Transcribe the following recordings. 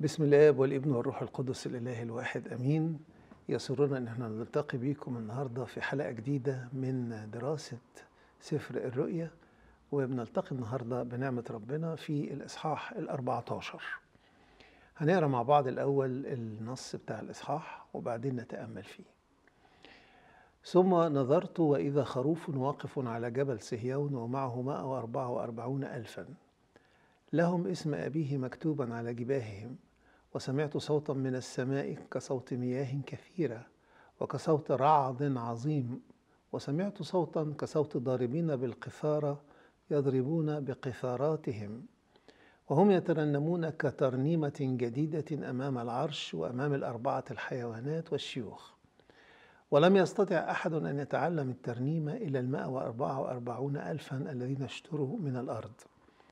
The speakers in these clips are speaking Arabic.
بسم الله والابن والروح القدس الاله الواحد امين يسرنا ان احنا نلتقي بيكم النهارده في حلقه جديده من دراسه سفر الرؤيا وبنلتقي النهارده بنعمه ربنا في الاصحاح ال14 هنقرا مع بعض الاول النص بتاع الاصحاح وبعدين نتامل فيه ثم نظرت وإذا خروف واقف على جبل سهيون ومعه 144 ألفا لهم اسم أبيه مكتوبا على جباههم وسمعت صوتا من السماء كصوت مياه كثيره وكصوت رعد عظيم وسمعت صوتا كصوت ضاربين بالقفاره يضربون بقفاراتهم وهم يترنمون كترنيمه جديده امام العرش وامام الاربعه الحيوانات والشيوخ ولم يستطع أحد أن يتعلم الترنيمة إلا المائة وأربعة وأربعون ألفا الذين اشتروا من الأرض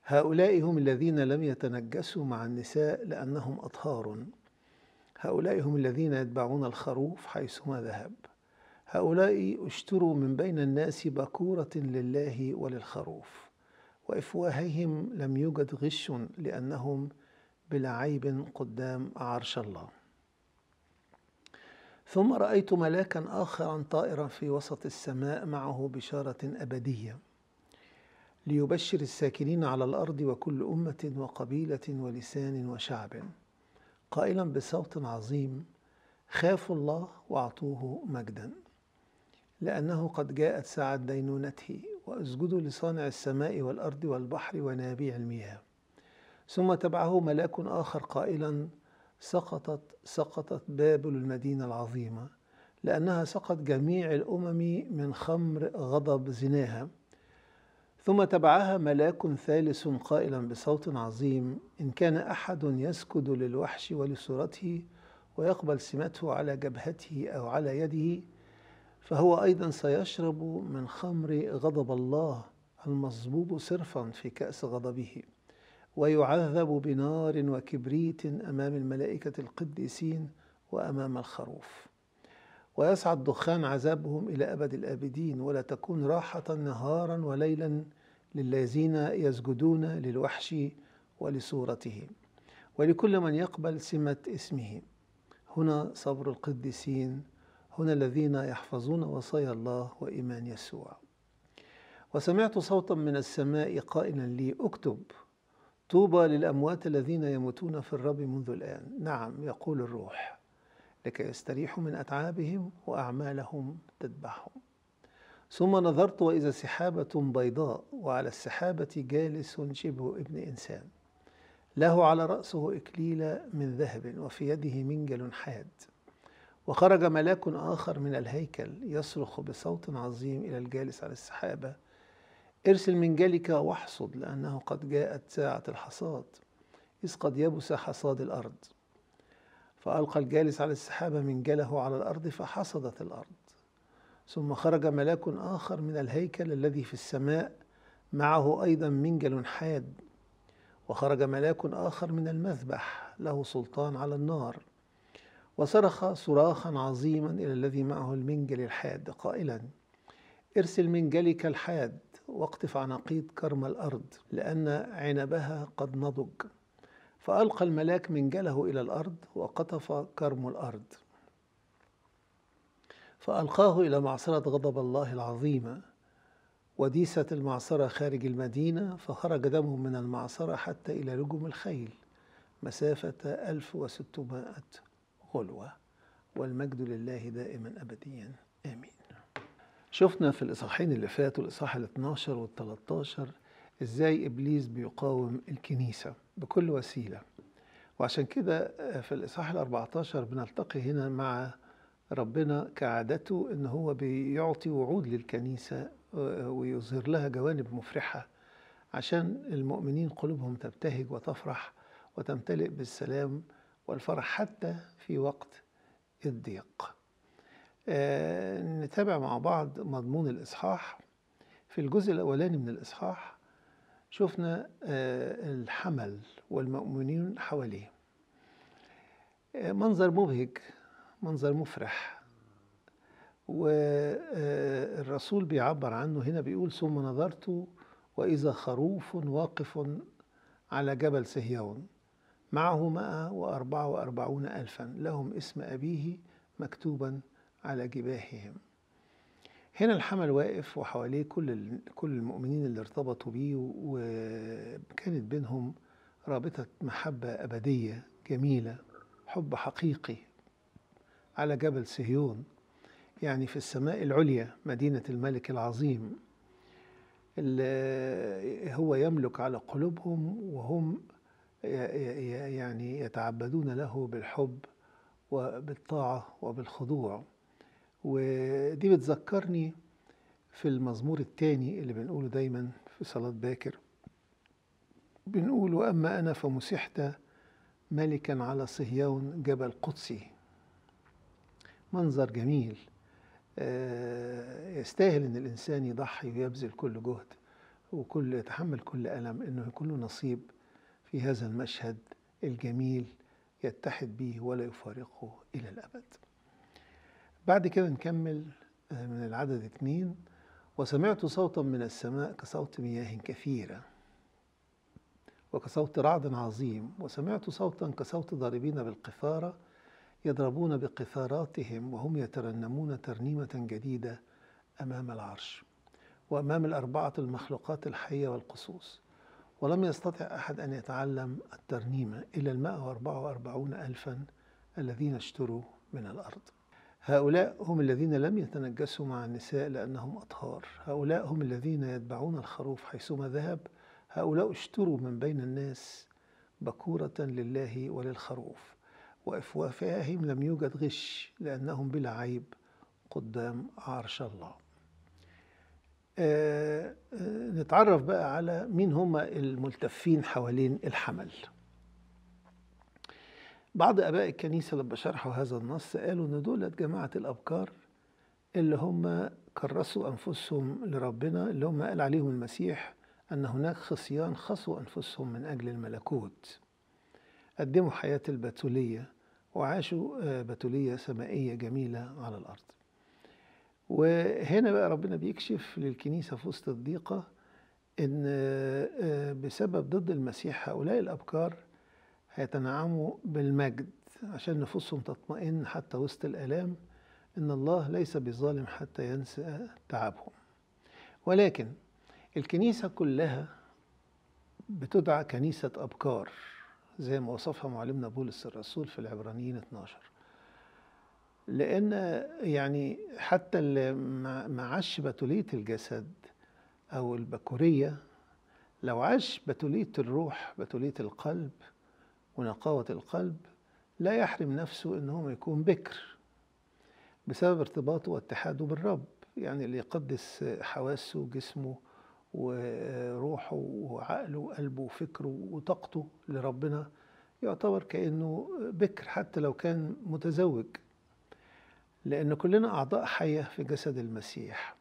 هؤلاء هم الذين لم يتنجسوا مع النساء لأنهم أطهار هؤلاء هم الذين يتبعون الخروف حيثما ذهب هؤلاء اشتروا من بين الناس بكورة لله وللخروف وإفواههم لم يوجد غش لأنهم بلا عيب قدام عرش الله ثم رأيت ملاكا آخرا طائرا في وسط السماء معه بشارة أبدية ليبشر الساكنين على الارض وكل امه وقبيله ولسان وشعب قائلا بصوت عظيم خافوا الله واعطوه مجدا لانه قد جاءت ساعه دينونته واسجدوا لصانع السماء والارض والبحر ونابيع المياه ثم تبعه ملاك اخر قائلا سقطت سقطت بابل المدينه العظيمه لانها سقط جميع الامم من خمر غضب زناها ثم تبعها ملاك ثالث قائلا بصوت عظيم إن كان أحد يسكد للوحش ولصورته ويقبل سمته على جبهته أو على يده فهو أيضا سيشرب من خمر غضب الله المصبوب صرفا في كأس غضبه ويعذب بنار وكبريت أمام الملائكة القديسين وأمام الخروف ويصعد دخان عذابهم إلى أبد الآبدين ولا تكون راحة نهارا وليلا للذين يسجدون للوحش ولصورته ولكل من يقبل سمة اسمه هنا صبر القديسين هنا الذين يحفظون وصايا الله وإيمان يسوع وسمعت صوتا من السماء قائلا لي اكتب طوبى للأموات الذين يموتون في الرب منذ الآن نعم يقول الروح لكي يستريحوا من أتعابهم وأعمالهم تتبعهم ثم نظرت وإذا سحابة بيضاء وعلى السحابة جالس شبه ابن إنسان له على رأسه إكليل من ذهب وفي يده منجل حاد وخرج ملاك آخر من الهيكل يصرخ بصوت عظيم إلى الجالس على السحابة ارسل منجلك واحصد لأنه قد جاءت ساعة الحصاد إذ قد يبس حصاد الأرض فألقى الجالس على السحابة من جله على الأرض فحصدت الأرض ثم خرج ملاك آخر من الهيكل الذي في السماء معه أيضا منجل حاد وخرج ملاك آخر من المذبح له سلطان على النار وصرخ صراخا عظيما إلى الذي معه المنجل الحاد قائلا ارسل منجلك الحاد واقطف عناقيد كرم الأرض لأن عنبها قد نضج فألقى الملاك منجله إلى الأرض وقطف كرم الأرض فألقاه إلى معصرة غضب الله العظيمة وديست المعصرة خارج المدينة فخرج دمه من المعصرة حتى إلى رجم الخيل مسافة 1600 غلوة والمجد لله دائما أبديا آمين شفنا في الإصحاحين اللي فاتوا الإصحاح ال 12 وال 13 إزاي إبليس بيقاوم الكنيسة بكل وسيلة وعشان كده آه، في الإصحاح ال14 بنلتقي هنا مع ربنا كعادته إن هو بيعطي وعود للكنيسة آه، ويظهر لها جوانب مفرحة عشان المؤمنين قلوبهم تبتهج وتفرح وتمتلئ بالسلام والفرح حتى في وقت الضيق آه، نتابع مع بعض مضمون الإصحاح في الجزء الأولاني من الإصحاح شفنا آه، الحمل والمؤمنين حواليه آه، منظر مبهج منظر مفرح والرسول آه، بيعبر عنه هنا بيقول ثم نظرت وإذا خروف واقف على جبل سهيون معه مائة وأربعة وأربعون ألفا لهم اسم أبيه مكتوبا على جباههم هنا الحمل واقف وحواليه كل كل المؤمنين اللي ارتبطوا بيه وكانت بينهم رابطة محبة أبدية جميلة حب حقيقي على جبل سهيون يعني في السماء العليا مدينة الملك العظيم اللي هو يملك على قلوبهم وهم يعني يتعبدون له بالحب وبالطاعة وبالخضوع ودي بتذكرني في المزمور التاني اللي بنقوله دايما في صلاة باكر بنقول وأما أنا فمسحت ملكا على صهيون جبل قدسي منظر جميل آه، يستاهل ان الانسان يضحي ويبذل كل جهد وكل يتحمل كل الم انه يكون له نصيب في هذا المشهد الجميل يتحد به ولا يفارقه الى الابد بعد كده نكمل آه، من العدد اثنين وسمعت صوتا من السماء كصوت مياه كثيرة وكصوت رعد عظيم وسمعت صوتا كصوت ضاربين بالقفارة يضربون بقفاراتهم وهم يترنمون ترنيمة جديدة أمام العرش وأمام الأربعة المخلوقات الحية والقصوص ولم يستطع أحد أن يتعلم الترنيمة إلا المائة وأربعة وأربعون ألفا الذين اشتروا من الأرض هؤلاء هم الذين لم يتنجسوا مع النساء لأنهم أطهار هؤلاء هم الذين يتبعون الخروف حيثما ذهب هؤلاء اشتروا من بين الناس بكورة لله وللخروف وإفوافهم لم يوجد غش لأنهم بلا عيب قدام عرش الله آه, آه، نتعرف بقى على مين هم الملتفين حوالين الحمل بعض اباء الكنيسه لما شرحوا هذا النص قالوا ان دولت جماعه الابكار اللي هم كرسوا انفسهم لربنا اللي هم قال عليهم المسيح ان هناك خصيان خصوا انفسهم من اجل الملكوت قدموا حياه البتوليه وعاشوا آه، بتوليه سمائيه جميله على الارض وهنا بقى ربنا بيكشف للكنيسه في وسط الضيقه ان آه، آه، بسبب ضد المسيح هؤلاء الابكار هيتنعموا بالمجد عشان نفوسهم تطمئن حتى وسط الآلام إن الله ليس بظالم حتى ينسى تعبهم ولكن الكنيسة كلها بتدعى كنيسة أبكار زي ما وصفها معلمنا بولس الرسول في العبرانيين 12 لأن يعني حتى اللي ما عاش بتولية الجسد أو البكورية لو عاش بتولية الروح بتولية القلب ونقاوة القلب لا يحرم نفسه إن هو ما يكون بكر بسبب ارتباطه واتحاده بالرب يعني اللي يقدس حواسه وجسمه وروحه وعقله وقلبه وفكره وطاقته لربنا يعتبر كأنه بكر حتى لو كان متزوج لأن كلنا أعضاء حية في جسد المسيح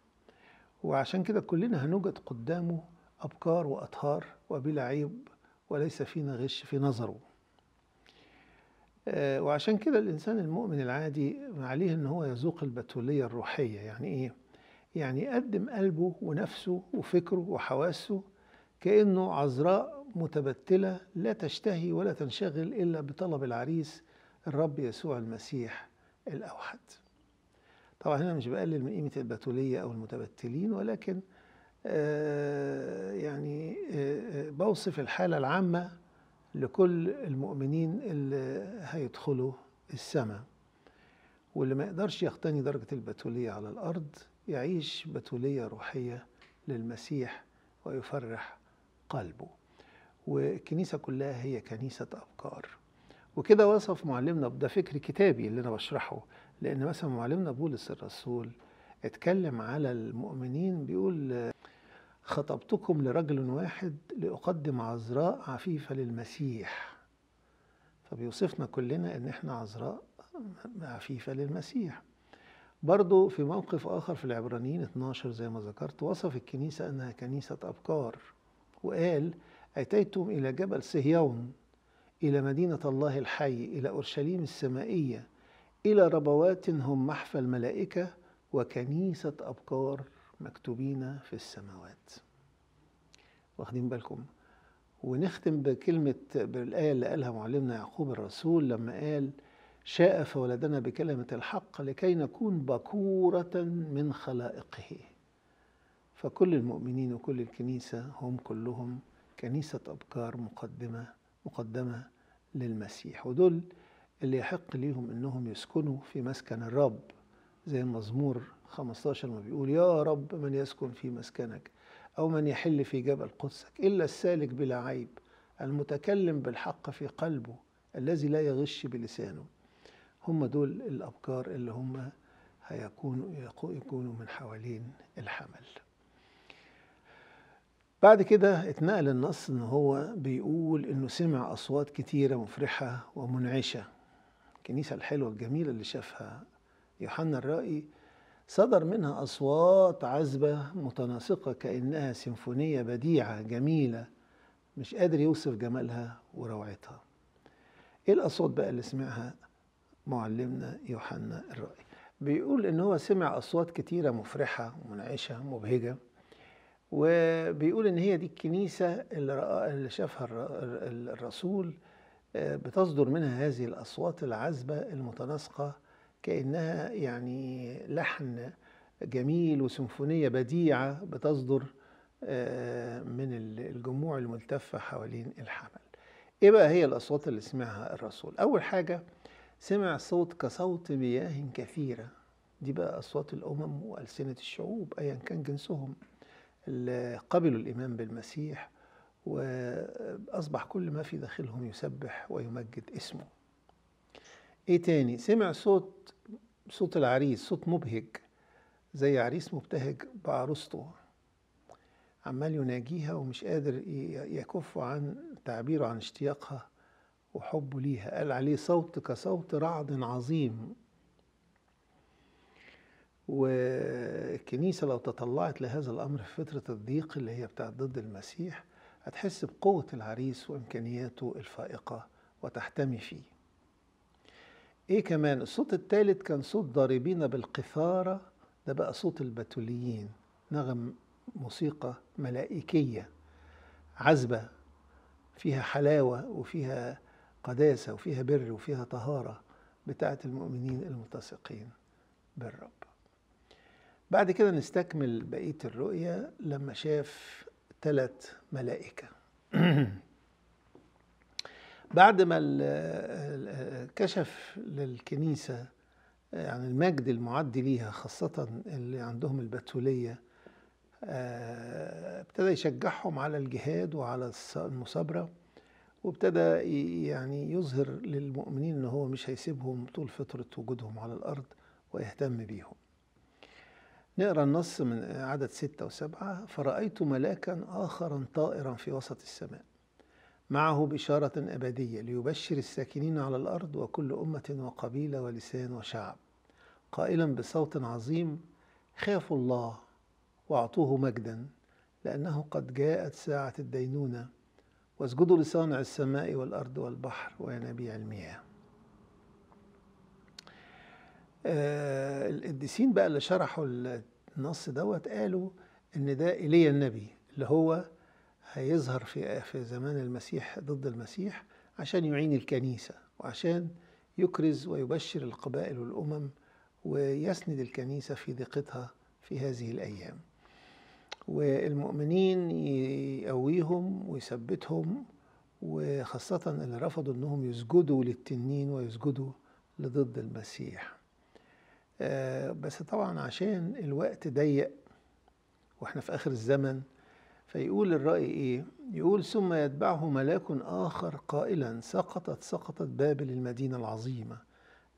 وعشان كده كلنا هنوجد قدامه أبكار وأطهار وبلا عيب وليس فينا غش في نظره آه، وعشان كده الإنسان المؤمن العادي عليه أن هو يذوق البتولية الروحية يعني إيه؟ يعني يقدم قلبه ونفسه وفكره وحواسه كأنه عذراء متبتلة لا تشتهي ولا تنشغل إلا بطلب العريس الرب يسوع المسيح الأوحد طبعا هنا مش بقلل من قيمة البتولية أو المتبتلين ولكن آه، يعني آه، بوصف الحالة العامة لكل المؤمنين اللي هيدخلوا السماء واللي ما يقدرش يقتني درجة البتولية على الأرض يعيش بتولية روحية للمسيح ويفرح قلبه والكنيسة كلها هي كنيسة أبكار وكده وصف معلمنا ده فكر كتابي اللي أنا بشرحه لأن مثلا معلمنا بولس الرسول اتكلم على المؤمنين بيقول خطبتكم لرجل واحد لأقدم عذراء عفيفة للمسيح فبيوصفنا كلنا ان احنا عذراء عفيفه للمسيح برضو في موقف اخر في العبرانيين 12 زي ما ذكرت وصف الكنيسه انها كنيسه ابكار وقال اتيتم الى جبل صهيون الى مدينه الله الحي الى اورشليم السمائيه الى ربوات هم محفى الملائكه وكنيسه ابكار مكتوبين في السماوات واخدين بالكم ونختم بكلمة بالآية اللي قالها معلمنا يعقوب الرسول لما قال شاء فولدنا بكلمة الحق لكي نكون بكورة من خلائقه فكل المؤمنين وكل الكنيسة هم كلهم كنيسة أبكار مقدمة مقدمة للمسيح ودول اللي يحق ليهم أنهم يسكنوا في مسكن الرب زي المزمور 15 ما بيقول يا رب من يسكن في مسكنك أو من يحل في جبل قدسك إلا السالك بلا عيب المتكلم بالحق في قلبه الذي لا يغش بلسانه هم دول الأبكار اللي هم هيكونوا يكونوا من حوالين الحمل بعد كده اتنقل النص ان هو بيقول انه سمع اصوات كتيره مفرحه ومنعشه الكنيسه الحلوه الجميله اللي شافها يوحنا الرائي صدر منها أصوات عذبة متناسقة كأنها سيمفونية بديعة جميلة مش قادر يوصف جمالها وروعتها ايه الأصوات بقى اللي سمعها معلمنا يوحنا الرائي بيقول ان هو سمع اصوات كتيره مفرحه منعشه مبهجه وبيقول ان هي دي الكنيسه اللي اللي شافها الرسول آه، بتصدر منها هذه الاصوات العذبه المتناسقه كأنها يعني لحن جميل وسيمفونية بديعة بتصدر آه، من الجموع الملتفة حوالين الحمل إيه بقى هي الأصوات اللي سمعها الرسول؟ أول حاجة سمع صوت كصوت مياه كثيرة دي بقى أصوات الأمم وألسنة الشعوب أيا كان جنسهم اللي قبلوا الإيمان بالمسيح وأصبح كل ما في داخلهم يسبح ويمجد اسمه إيه تاني؟ سمع صوت صوت العريس صوت مبهج زي عريس مبتهج بعروسته عمال يناجيها ومش قادر يكف عن تعبيره عن اشتياقها وحبه ليها قال عليه صوت كصوت رعد عظيم والكنيسة لو تطلعت لهذا الأمر في فترة الضيق اللي هي بتاعت ضد المسيح هتحس بقوة العريس وإمكانياته الفائقة وتحتمي فيه ايه كمان الصوت الثالث كان صوت ضاربين بالقفارة ده بقى صوت البتوليين نغم موسيقى ملائكية عذبة فيها حلاوة وفيها قداسة وفيها بر وفيها طهارة بتاعة المؤمنين المتثقين بالرب بعد كده نستكمل بقية الرؤية لما شاف ثلاث ملائكة بعد ما كشف للكنيسة يعني المجد المعد ليها خاصة اللي عندهم البتولية آه، ابتدى يشجعهم على الجهاد وعلى المثابرة وابتدى يعني يظهر للمؤمنين ان هو مش هيسيبهم طول فترة وجودهم على الأرض ويهتم بيهم نقرا النص من عدد ستة وسبعة فرأيت ملاكا آخرا طائرا في وسط السماء معه بشارة أبدية ليبشر الساكنين على الأرض وكل أمة وقبيلة ولسان وشعب قائلا بصوت عظيم خافوا الله واعطوه مجدا لأنه قد جاءت ساعة الدينونة واسجدوا لصانع السماء والأرض والبحر وينابيع المياه آه، القديسين بقى اللي شرحوا النص دوت قالوا ان ده ايليا النبي اللي هو هيظهر في في زمان المسيح ضد المسيح عشان يعين الكنيسة وعشان يكرز ويبشر القبائل والأمم ويسند الكنيسة في ضيقتها في هذه الأيام والمؤمنين يقويهم ويثبتهم وخاصة اللي رفضوا أنهم يسجدوا للتنين ويسجدوا لضد المسيح آه، بس طبعا عشان الوقت ضيق واحنا في آخر الزمن فيقول الرأي إيه؟ يقول ثم يتبعه ملاك آخر قائلا سقطت سقطت بابل المدينة العظيمة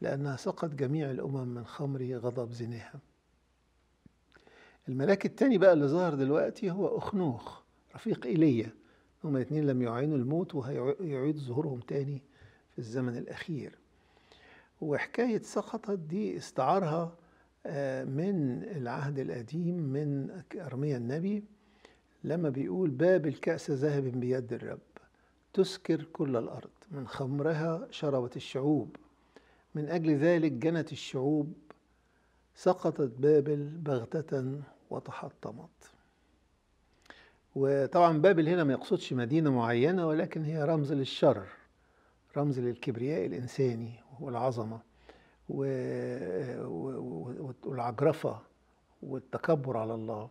لأنها سقط جميع الأمم من خمر غضب زناها الملاك التاني بقى اللي ظهر دلوقتي هو أخنوخ رفيق إيليا هما الاثنين لم يعينوا الموت وهيعيد ظهورهم تاني في الزمن الأخير وحكاية سقطت دي استعارها آه، من العهد القديم من أرميا النبي لما بيقول باب الكأس ذهب بيد الرب تسكر كل الأرض من خمرها شربت الشعوب من أجل ذلك جنت الشعوب سقطت بابل بغتة وتحطمت وطبعا بابل هنا ما يقصدش مدينة معينة ولكن هي رمز للشر رمز للكبرياء الإنساني والعظمة والعجرفة والتكبر على الله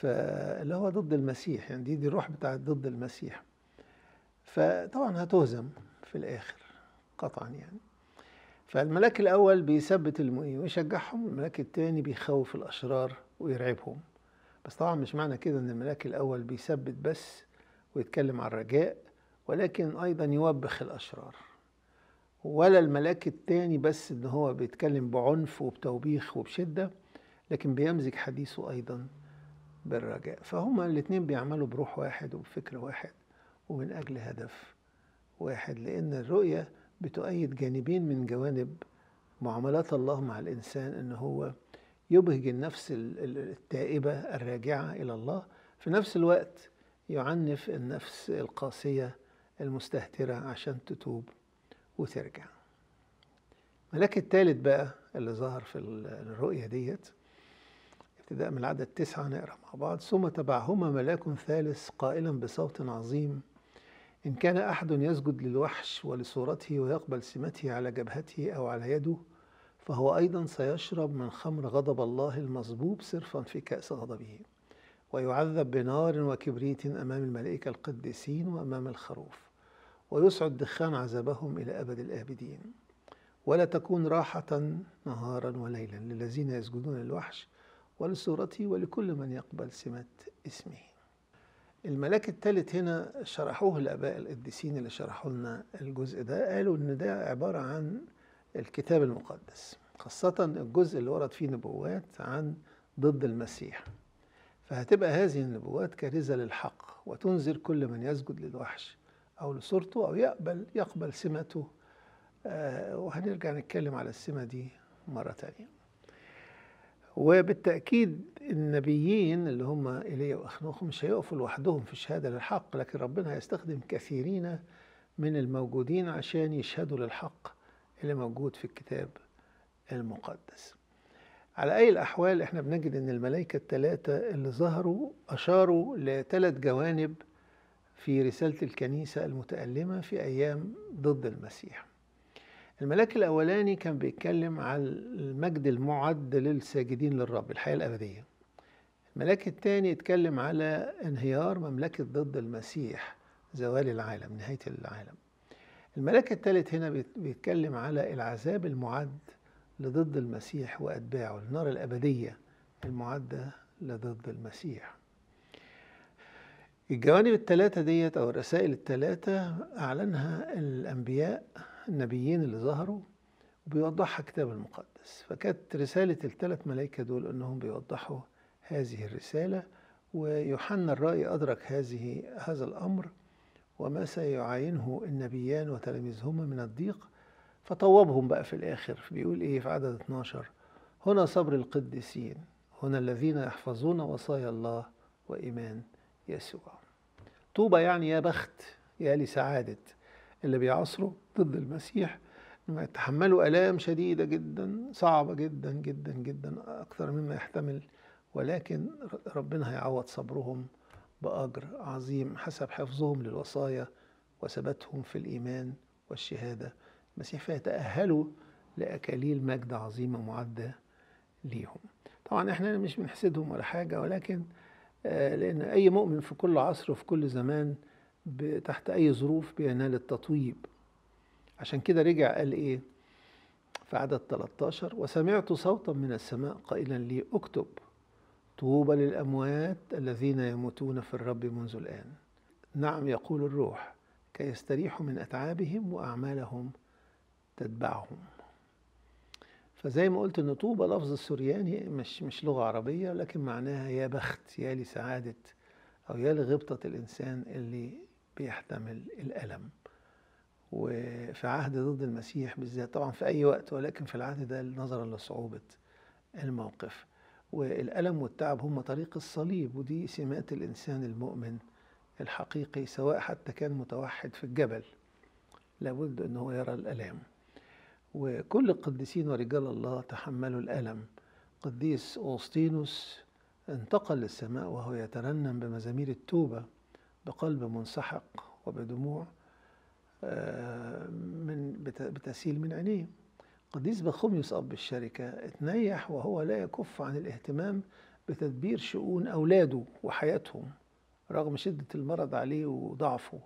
فاللي هو ضد المسيح يعني دي, دي الروح بتاعت ضد المسيح فطبعا هتهزم في الآخر قطعا يعني فالملاك الأول بيثبت المؤمنين ويشجعهم الملاك الثاني بيخوف الأشرار ويرعبهم بس طبعا مش معنى كده ان الملاك الأول بيثبت بس ويتكلم عن الرجاء ولكن أيضا يوبخ الأشرار ولا الملاك الثاني بس ان هو بيتكلم بعنف وبتوبيخ وبشدة لكن بيمزج حديثه أيضا بالرجاء فهما الاثنين بيعملوا بروح واحد وبفكر واحد ومن أجل هدف واحد لأن الرؤية بتؤيد جانبين من جوانب معاملات الله مع الإنسان إن هو يبهج النفس التائبة الراجعة إلى الله في نفس الوقت يعنف النفس القاسية المستهترة عشان تتوب وترجع ملاك التالت بقى اللي ظهر في الرؤية ديت ابتداء من العدد تسعة نقرأ مع بعض ثم تبعهما ملاك ثالث قائلا بصوت عظيم إن كان أحد يسجد للوحش ولصورته ويقبل سمته على جبهته أو على يده فهو أيضا سيشرب من خمر غضب الله المصبوب صرفا في كأس غضبه ويعذب بنار وكبريت أمام الملائكة القديسين وأمام الخروف ويسعد دخان عذابهم إلى أبد الآبدين ولا تكون راحة نهارا وليلا للذين يسجدون للوحش ولصورته ولكل من يقبل سمة اسمه الملاك الثالث هنا شرحوه الآباء القديسين اللي شرحوا لنا الجزء ده قالوا إن ده عبارة عن الكتاب المقدس خاصة الجزء اللي ورد فيه نبوات عن ضد المسيح فهتبقى هذه النبوات كارثة للحق وتنذر كل من يسجد للوحش أو لصورته أو يقبل يقبل سمته آه، وهنرجع نتكلم على السمة دي مرة تانية وبالتأكيد النبيين اللي هم إيليا وأخنوخ مش هيقفوا لوحدهم في الشهادة للحق لكن ربنا هيستخدم كثيرين من الموجودين عشان يشهدوا للحق اللي موجود في الكتاب المقدس على أي الأحوال إحنا بنجد إن الملائكة الثلاثة اللي ظهروا أشاروا لثلاث جوانب في رسالة الكنيسة المتألمة في أيام ضد المسيح الملاك الأولاني كان بيتكلم عن المجد المعد للساجدين للرب الحياة الأبدية الملاك الثاني اتكلم على انهيار مملكة ضد المسيح زوال العالم نهاية العالم الملاك الثالث هنا بيتكلم على العذاب المعد لضد المسيح وأتباعه النار الأبدية المعدة لضد المسيح الجوانب الثلاثة ديت أو الرسائل الثلاثة أعلنها الأنبياء النبيين اللي ظهروا وبيوضحها الكتاب المقدس فكانت رسالة الثلاث ملائكة دول أنهم بيوضحوا هذه الرسالة ويوحنا الرأي أدرك هذه هذا الأمر وما سيعاينه النبيان وتلاميذهما من الضيق فطوبهم بقى في الآخر بيقول إيه في عدد 12 هنا صبر القديسين هنا الذين يحفظون وصايا الله وإيمان يسوع طوبى يعني يا بخت يا لسعادة اللي بيعاصروا ضد المسيح يتحملوا آلام شديدة جدا صعبة جدا جدا جدا أكثر مما يحتمل ولكن ربنا هيعوض صبرهم بأجر عظيم حسب حفظهم للوصايا وثباتهم في الإيمان والشهادة المسيح فيتأهلوا لأكاليل مجد عظيمة معدة ليهم طبعا احنا مش بنحسدهم ولا حاجة ولكن آه، لأن أي مؤمن في كل عصر وفي كل زمان تحت أي ظروف بينال التطويب عشان كده رجع قال إيه في عدد 13 وسمعت صوتا من السماء قائلا لي اكتب طوبى للأموات الذين يموتون في الرب منذ الآن نعم يقول الروح كي يستريحوا من أتعابهم وأعمالهم تتبعهم فزي ما قلت ان طوبى لفظ السرياني مش مش لغه عربيه لكن معناها يا بخت يا لسعاده او يا لغبطه الانسان اللي بيحتمل الألم وفي عهد ضد المسيح بالذات طبعا في أي وقت ولكن في العهد ده نظرا لصعوبة الموقف والألم والتعب هم طريق الصليب ودي سمات الإنسان المؤمن الحقيقي سواء حتى كان متوحد في الجبل لابد أنه هو يرى الألام وكل القديسين ورجال الله تحملوا الألم قديس أوسطينوس انتقل للسماء وهو يترنم بمزامير التوبة بقلب منسحق وبدموع آه، من بتسيل من عينيه قديس بخوميوس أب الشركة اتنيح وهو لا يكف عن الاهتمام بتدبير شؤون أولاده وحياتهم رغم شدة المرض عليه وضعفه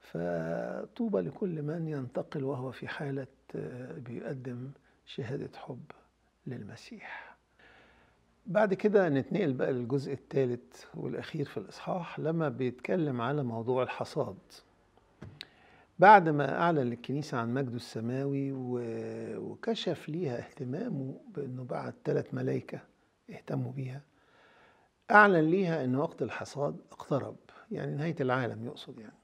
فطوبى لكل من ينتقل وهو في حالة آه، بيقدم شهادة حب للمسيح بعد كده نتنقل بقى للجزء الثالث والأخير في الإصحاح لما بيتكلم على موضوع الحصاد بعد ما أعلن الكنيسة عن مجده السماوي وكشف ليها اهتمامه بأنه بعت ثلاث ملائكة اهتموا بيها أعلن ليها أن وقت الحصاد اقترب يعني نهاية العالم يقصد يعني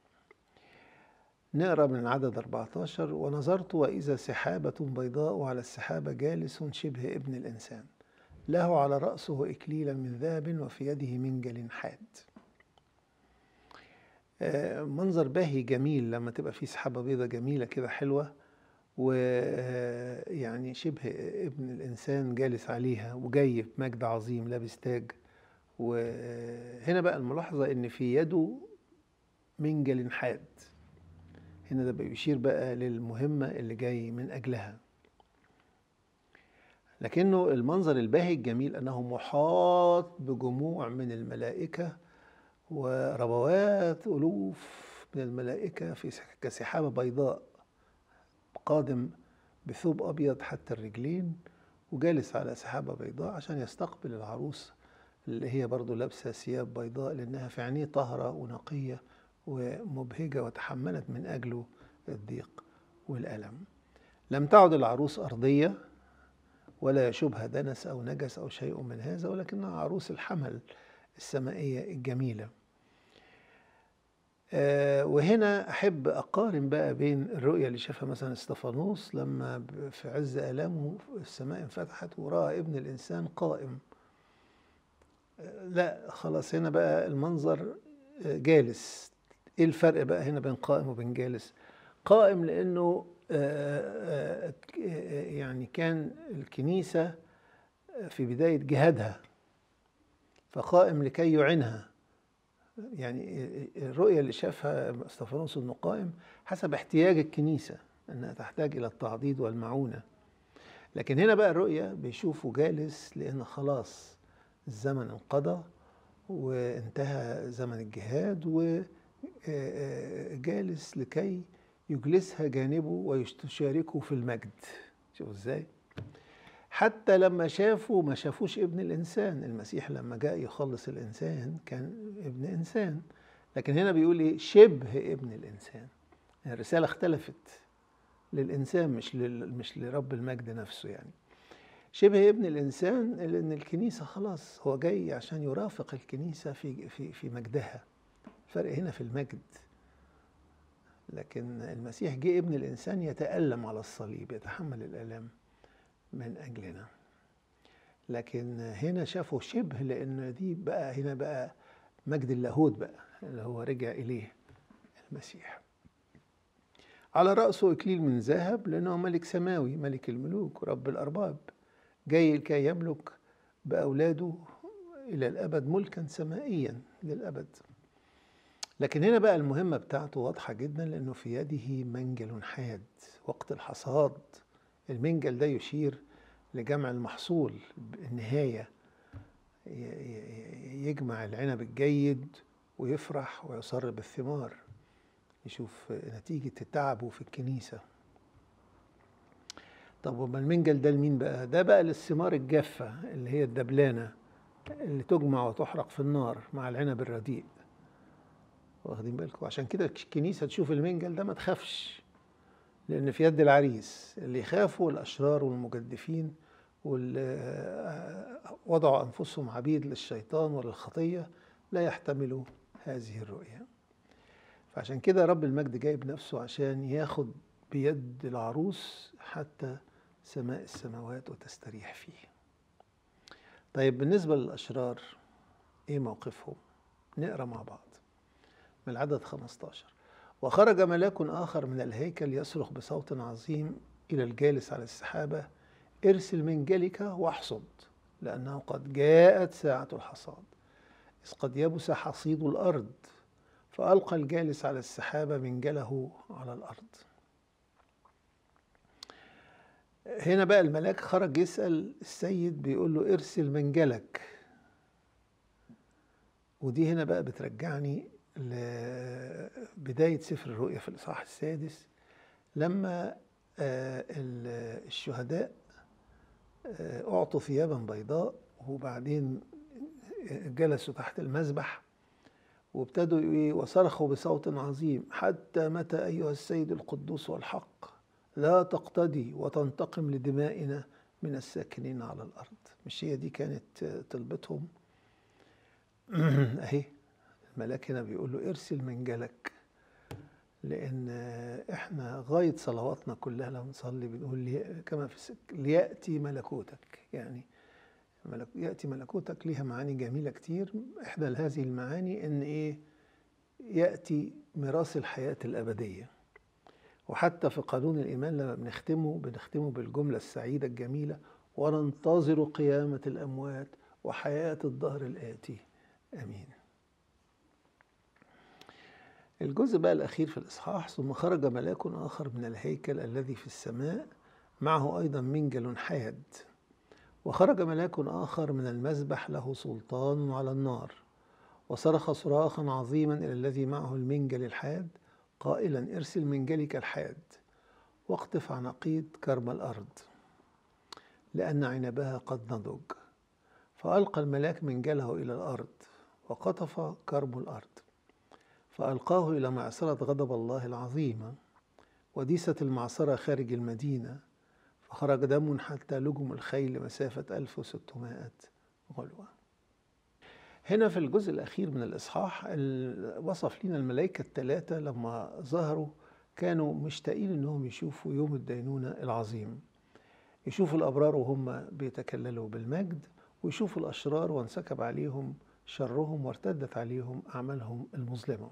نقرأ من العدد 14 ونظرت وإذا سحابة بيضاء وعلى السحابة جالس شبه ابن الإنسان له على رأسه إكليلا من ذهب وفي يده منجل حاد آه، منظر باهي جميل لما تبقى فيه سحابة بيضة جميلة كده حلوة ويعني آه، شبه ابن الإنسان جالس عليها وجاي مجد عظيم لابس تاج وهنا آه، بقى الملاحظة إن في يده منجل حاد هنا ده بيشير بقى للمهمة اللي جاي من أجلها لكنه المنظر الباهي الجميل أنه محاط بجموع من الملائكة وربوات ألوف من الملائكة في كسحابة بيضاء قادم بثوب أبيض حتى الرجلين وجالس على سحابة بيضاء عشان يستقبل العروس اللي هي برضه لابسة ثياب بيضاء لأنها في عينيه طاهره ونقية ومبهجة وتحملت من أجله الضيق والألم لم تعد العروس أرضية ولا يشوبها دنس أو نجس أو شيء من هذا ولكنها عروس الحمل السمائية الجميلة أه وهنا أحب أقارن بقى بين الرؤية اللي شافها مثلا استفانوس لما في عز ألامه السماء انفتحت ورأى ابن الإنسان قائم آه، لا خلاص هنا بقى المنظر آه، جالس ايه الفرق بقى هنا بين قائم وبين جالس قائم لانه يعني كان الكنيسة في بداية جهادها فقائم لكي يعينها يعني الرؤية اللي شافها استفانوس انه قائم حسب احتياج الكنيسة انها تحتاج الى التعضيد والمعونة لكن هنا بقى الرؤية بيشوفه جالس لان خلاص الزمن انقضى وانتهى زمن الجهاد وجالس لكي يجلسها جانبه ويشاركه في المجد شوفوا ازاي حتى لما شافوا ما شافوش ابن الانسان المسيح لما جاء يخلص الانسان كان ابن انسان لكن هنا بيقول ايه شبه ابن الانسان يعني الرساله اختلفت للانسان مش لل... مش لرب المجد نفسه يعني شبه ابن الانسان لان الكنيسه خلاص هو جاي عشان يرافق الكنيسه في في في مجدها الفرق هنا في المجد لكن المسيح جه ابن الإنسان يتألم على الصليب يتحمل الآلام من أجلنا لكن هنا شافه شبه لأن دي بقى هنا بقى مجد اللاهوت بقى اللي هو رجع إليه المسيح على رأسه إكليل من ذهب لأنه ملك سماوي ملك الملوك رب الأرباب جاي لكي يملك بأولاده إلى الأبد ملكا سمائيا للأبد لكن هنا بقى المهمة بتاعته واضحة جدا لأنه في يده منجل حاد وقت الحصاد المنجل ده يشير لجمع المحصول النهاية يجمع العنب الجيد ويفرح ويصر بالثمار يشوف نتيجة تعبه في الكنيسة طب وما المنجل ده لمين بقى؟ ده بقى للثمار الجافة اللي هي الدبلانة اللي تجمع وتحرق في النار مع العنب الرديء واخدين بالكم عشان كده الكنيسه تشوف المنجل ده ما تخافش لان في يد العريس اللي يخافوا الاشرار والمجدفين واللي آه، وضعوا انفسهم عبيد للشيطان وللخطيه لا يحتملوا هذه الرؤيه فعشان كده رب المجد جايب نفسه عشان ياخد بيد العروس حتى سماء السماوات وتستريح فيه طيب بالنسبه للاشرار ايه موقفهم نقرا مع بعض من العدد 15 وخرج ملاك آخر من الهيكل يصرخ بصوت عظيم إلى الجالس على السحابة ارسل من واحصد لأنه قد جاءت ساعة الحصاد إذ قد يبس حصيد الأرض فألقى الجالس على السحابة منجله على الأرض هنا بقى الملاك خرج يسأل السيد بيقول له ارسل منجلك ودي هنا بقى بترجعني لبداية سفر الرؤيا في الإصحاح السادس لما آه، الشهداء آه، أعطوا ثيابا بيضاء وبعدين آه، جلسوا تحت المذبح وابتدوا وصرخوا بصوت عظيم حتى متى أيها السيد القدوس والحق لا تقتدي وتنتقم لدمائنا من الساكنين على الأرض مش هي دي كانت طلبتهم أهي ملاك هنا بيقول له ارسل منجلك لأن إحنا غاية صلواتنا كلها لو نصلي بنقول كما في ليأتي ملكوتك يعني ملك يأتي ملكوتك ليها معاني جميلة كتير إحدى هذه المعاني إن إيه يأتي ميراث الحياة الأبدية وحتى في قانون الإيمان لما بنختمه بنختمه بالجملة السعيدة الجميلة وننتظر قيامة الأموات وحياة الدهر الآتي آمين الجزء بقى الأخير في الإصحاح ثم خرج ملاك آخر من الهيكل الذي في السماء معه أيضا منجل حاد وخرج ملاك آخر من المذبح له سلطان على النار وصرخ صراخا عظيما إلى الذي معه المنجل الحاد قائلا ارسل منجلك الحاد واقطف عناقيد كرم الأرض لأن عنبها قد نضج فألقى الملاك منجله إلى الأرض وقطف كرم الأرض فألقاه إلى معصرة غضب الله العظيمة وديست المعصرة خارج المدينة فخرج دم حتى لجم الخيل مسافة 1600 غلوة هنا في الجزء الأخير من الإصحاح وصف لنا الملائكة الثلاثة لما ظهروا كانوا مشتاقين إنهم يشوفوا يوم الدينونة العظيم يشوفوا الأبرار وهم بيتكللوا بالمجد ويشوفوا الأشرار وانسكب عليهم شرهم وارتدت عليهم أعمالهم المظلمة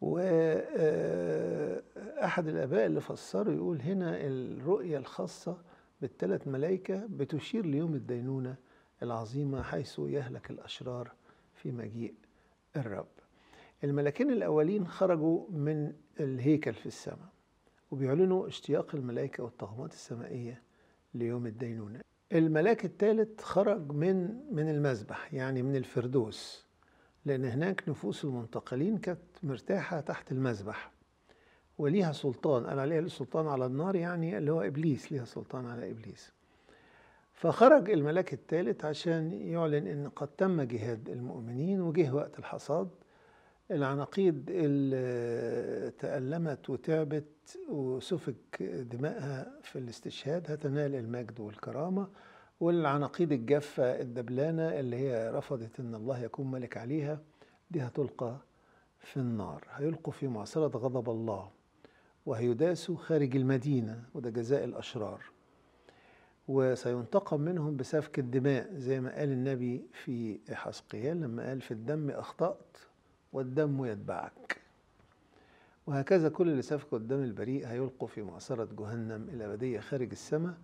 وأحد الآباء اللي فسره يقول هنا الرؤية الخاصة بالثلاث ملائكة بتشير ليوم الدينونة العظيمة حيث يهلك الأشرار في مجيء الرب الملكين الأولين خرجوا من الهيكل في السماء وبيعلنوا اشتياق الملائكة والطغمات السمائية ليوم الدينونة الملاك الثالث خرج من من المذبح يعني من الفردوس لأن هناك نفوس المنتقلين كانت مرتاحة تحت المذبح وليها سلطان قال عليها السلطان على النار يعني اللي هو إبليس ليها سلطان على إبليس فخرج الملاك الثالث عشان يعلن ان قد تم جهاد المؤمنين وجه وقت الحصاد العناقيد اللي تألمت وتعبت وسفك دمائها في الاستشهاد هتنال المجد والكرامة والعناقيد الجافة الدبلانة اللي هي رفضت إن الله يكون ملك عليها دي هتلقى في النار هيلقوا في معصرة غضب الله وهيداسوا خارج المدينة وده جزاء الأشرار وسينتقم منهم بسفك الدماء زي ما قال النبي في حسقيال لما قال في الدم أخطأت والدم يتبعك وهكذا كل اللي سفكوا قدام البريء هيلقوا في معصرة جهنم الأبدية خارج السماء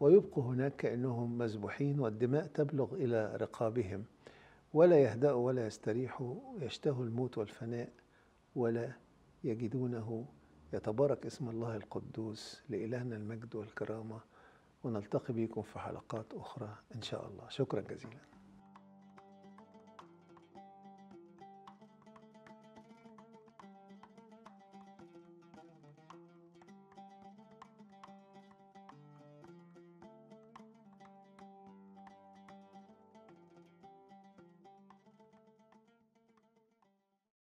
ويبقوا هناك كأنهم مذبوحين والدماء تبلغ إلى رقابهم ولا يهدأوا ولا يستريحوا يشتهوا الموت والفناء ولا يجدونه يتبارك اسم الله القدوس لإلهنا المجد والكرامة ونلتقي بكم في حلقات أخرى إن شاء الله شكرا جزيلا